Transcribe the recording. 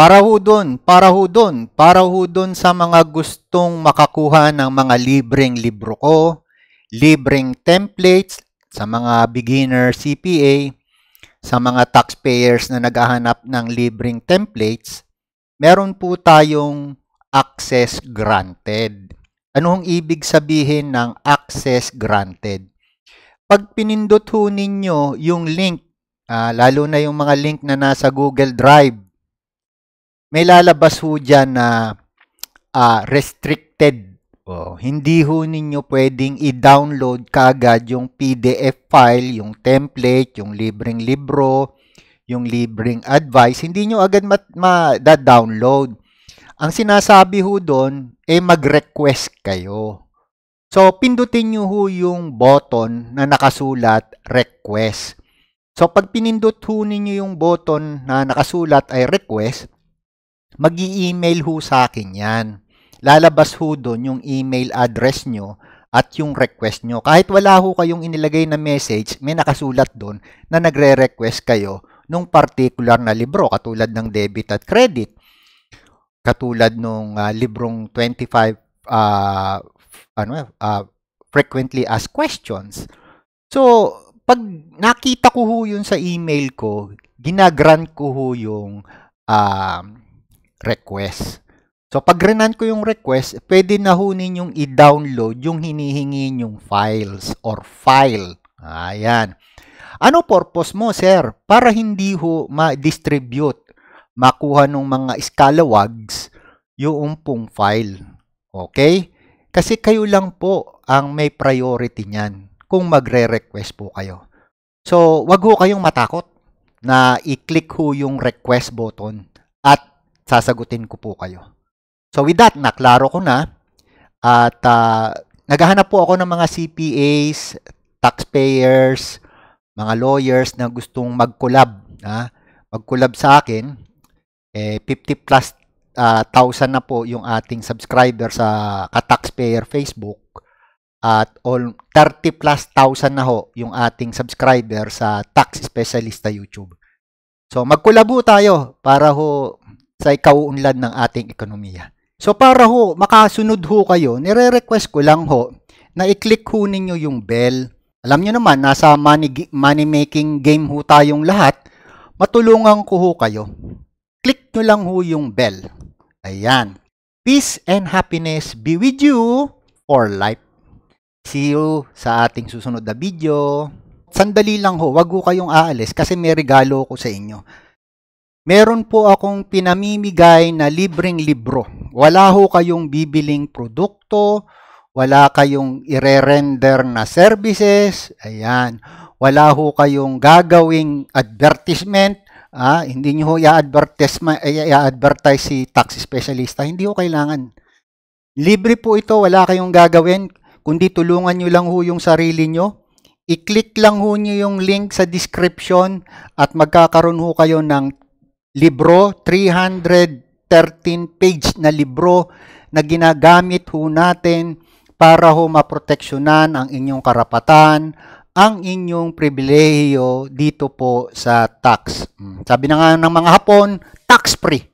Para ho doon, para ho doon, para ho doon sa mga gustong makakuha ng mga libreng libro ko, libreng templates sa mga beginner CPA, sa mga taxpayers na naghahanap ng libreng templates, meron po tayong access granted. Anong ibig sabihin ng access granted? Pag pinindot ho ninyo yung link, uh, lalo na yung mga link na nasa Google Drive, may lalabas ho dyan na uh, restricted. Oh, hindi ho ninyo pwedeng i-download kagad yung PDF file, yung template, yung libreng libro, yung libreng advice. Hindi nyo agad ma-download. Ang sinasabi ho doon, eh mag-request kayo. So, pindutin nyo ho yung button na nakasulat request. So, pag pinindot ho ninyo yung button na nakasulat ay request, mag email ho sa akin yan. Lalabas ho doon yung email address nyo at yung request nyo. Kahit wala ho kayong inilagay na message, may nakasulat doon na nagre-request kayo nung particular na libro katulad ng debit at credit. Katulad nung uh, librong 25 uh, ah, ano uh, frequently asked questions. So, pag nakita ko ho yun sa email ko, ginagrant ko ho yung uh, request. So pag renan ko yung request, pwede na ho ninyong i-download yung hinihingi yung files or file. Ayan. Ano purpose mo, sir? Para hindi ho ma-distribute, makuha ng mga scalawags yung pong file. Okay? Kasi kayo lang po ang may priority niyan kung magre-request po kayo. So, wag ho kayong matakot na i-click ho yung request button at sasagutin ko po kayo. So with that, naklaro ko na at uh, naghahanap po ako ng mga CPAs, taxpayers, mga lawyers na gustong mag-collab, ha? mag-collab sa akin. Eh 50 plus uh, thousand na po yung ating subscriber sa Kataxpayer Facebook at all 30 plus thousand na ho yung ating subscriber sa Tax Specialista YouTube. So magkulabo tayo para ho sa ikauunlad ng ating ekonomiya. So para ho, makasunod ho kayo, nire-request ko lang ho na i-click ho ninyo yung bell. Alam nyo naman, nasa money, money making game ho tayong lahat. Matulungan ko ho kayo. Click nyo lang ho yung bell. Ayan. Peace and happiness be with you for life. See you sa ating susunod na video. Sandali lang ho, wag ho kayong aalis kasi may regalo ko sa inyo. Meron po akong pinamimigay na libreng libro. Wala ho kayong bibiling produkto, wala kayong ire-render na services, ayan. Wala ho kayong gagawing advertisement, ah, hindi niyo ho i-advertise, i-advertise si tax specialist. hindi ho kailangan. Libre po ito, wala kayong gagawin, kundi tulungan niyo lang ho yung sarili niyo. i-click lang ho niyo yung link sa description at magkakaroon ho kayo ng libro, 313 page na libro na ginagamit ho natin para ho maproteksyonan ang inyong karapatan, ang inyong pribilehiyo dito po sa tax. Hmm. Sabi na nga ng mga Hapon, tax-free.